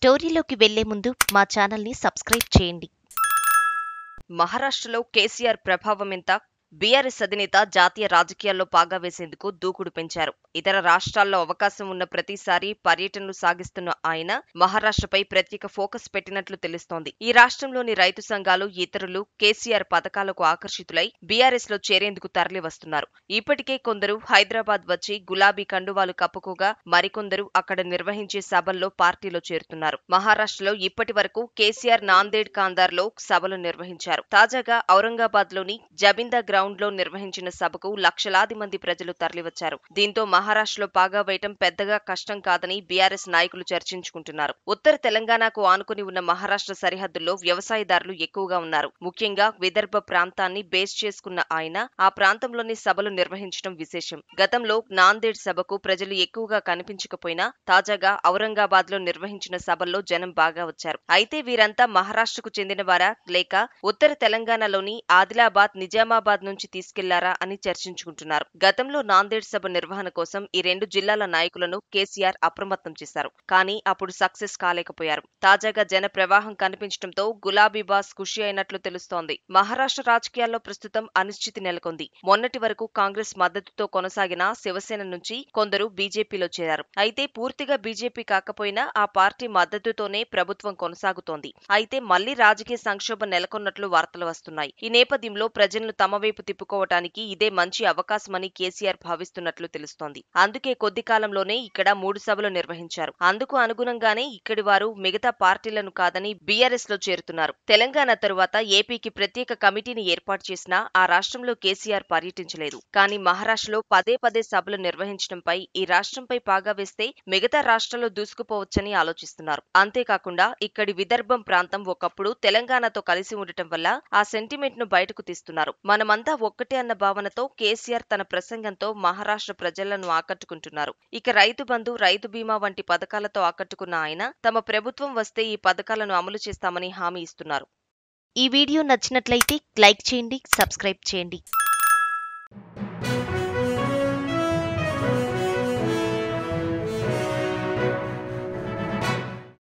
స్టోరీలోకి వెళ్లే ముందు మా ఛానల్ని సబ్స్క్రైబ్ చేయండి మహారాష్ట్రలో కేసీఆర్ ప్రభావం ఎంత బీఆర్ఎస్ అధినేత జాతీయ రాజకీయాల్లో పాగా వేసేందుకు దూకుడు పెంచారు ఇతర రాష్ట్రాల్లో అవకాశం ఉన్న ప్రతిసారి పర్యటనలు సాగిస్తున్న ఆయన మహారాష్ట్రపై ప్రత్యేక ఫోకస్ పెట్టినట్లు తెలుస్తోంది ఈ రాష్ట్రంలోని రైతు సంఘాలు ఇతరులు కేసీఆర్ పథకాలకు ఆకర్షితులై బీఆర్ఎస్ లో చేరేందుకు తరలివస్తున్నారు ఇప్పటికే కొందరు హైదరాబాద్ వచ్చి గులాబీ కండువాలు కప్పుకోగా మరికొందరు అక్కడ నిర్వహించే సభల్లో పార్టీలో చేరుతున్నారు మహారాష్ట్రలో ఇప్పటి వరకు కేసీఆర్ నాందేడ్ కాందార్లో సభలు నిర్వహించారు తాజాగా ఔరంగాబాద్ లోని జబిందా గ్రౌండ్ లో నిర్వహించిన సభకు లక్షలాది మంది ప్రజలు తరలివచ్చారు దీంతో మహారాష్ట్రలో పాగా వేయటం పెద్దగా కష్టం కాదని బీఆర్ఎస్ నాయకులు చర్చించుకుంటున్నారు ఉత్తర తెలంగాణకు ఆనుకుని ఉన్న మహారాష్ట్ర సరిహద్దుల్లో వ్యవసాయదారులు ఎక్కువగా ఉన్నారు ముఖ్యంగా విదర్భ ప్రాంతాన్ని బేస్ చేసుకున్న ఆయన ఆ ప్రాంతంలోని సభలు నిర్వహించడం విశేషం గతంలో నాందేడ్ సభకు ప్రజలు ఎక్కువగా కనిపించకపోయినా తాజాగా ఔరంగాబాద్ లో నిర్వహించిన సభల్లో జనం బాగా వచ్చారు అయితే వీరంతా మహారాష్ట్రకు చెందినవారా లేక ఉత్తర తెలంగాణలోని ఆదిలాబాద్ నిజామాబాద్ నుంచి తీసుకెళ్లారా అని చర్చించుకుంటున్నారు గతంలో నాందేడ్ సభ నిర్వహణ కోసం ఈ రెండు జిల్లాల నాయకులను కేసీఆర్ అప్రమత్తం చేశారు కానీ అప్పుడు సక్సెస్ కాలేకపోయారు తాజాగా జన ప్రవాహం కనిపించడంతో గులాబీ బాస్ ఖుషి అయినట్లు తెలుస్తోంది మహారాష్ట్ర రాజకీయాల్లో ప్రస్తుతం అనిశ్చితి నెలకొంది మొన్నటి వరకు కాంగ్రెస్ మద్దతుతో కొనసాగిన శివసేన నుంచి కొందరు బీజేపీలో చేరారు అయితే పూర్తిగా బీజేపీ కాకపోయినా ఆ పార్టీ మద్దతుతోనే ప్రభుత్వం కొనసాగుతోంది అయితే మళ్లీ రాజకీయ సంక్షోభం నెలకొన్నట్లు వార్తలు వస్తున్నాయి ఈ నేపథ్యంలో ప్రజలను తమ వైపు వైపు తిప్పుకోవటానికి ఇదే మంచి అవకాశమని కేసీఆర్ భావిస్తున్నట్లు తెలుస్తోంది అందుకే కొద్ది కాలంలోనే ఇక్కడ మూడు సభలు నిర్వహించారు అందుకు అనుగుణంగానే ఇక్కడి వారు మిగతా పార్టీలను కాదని బీఆర్ఎస్ లో చేరుతున్నారు తెలంగాణ తరువాత ఏపీకి ప్రత్యేక కమిటీని ఏర్పాటు చేసినా ఆ రాష్ట్రంలో కేసీఆర్ పర్యటించలేదు కానీ మహారాష్ట్రలో పదే పదే సభలు నిర్వహించడంపై ఈ రాష్ట్రంపై పాగా వేస్తే మిగతా రాష్ట్రాల్లో దూసుకుపోవచ్చని ఆలోచిస్తున్నారు అంతేకాకుండా ఇక్కడి విదర్భం ప్రాంతం ఒకప్పుడు తెలంగాణతో కలిసి ఉండటం వల్ల ఆ సెంటిమెంట్ ను బయటకు తీస్తున్నారు మనమంతా అంతా ఒక్కటే అన్న భావనతో కేసీఆర్ తన ప్రసంగంతో మహారాష్ట్ర ప్రజలను ఆకట్టుకుంటున్నారు ఇక రైతు బంధు రైతు బీమా వంటి పథకాలతో ఆకట్టుకున్న ఆయన తమ ప్రభుత్వం వస్తే ఈ పథకాలను అమలు చేస్తామని హామీ ఇస్తున్నారు ఈ వీడియో నచ్చినట్లయితే లైక్ చేయండి సబ్స్క్రైబ్ చేయండి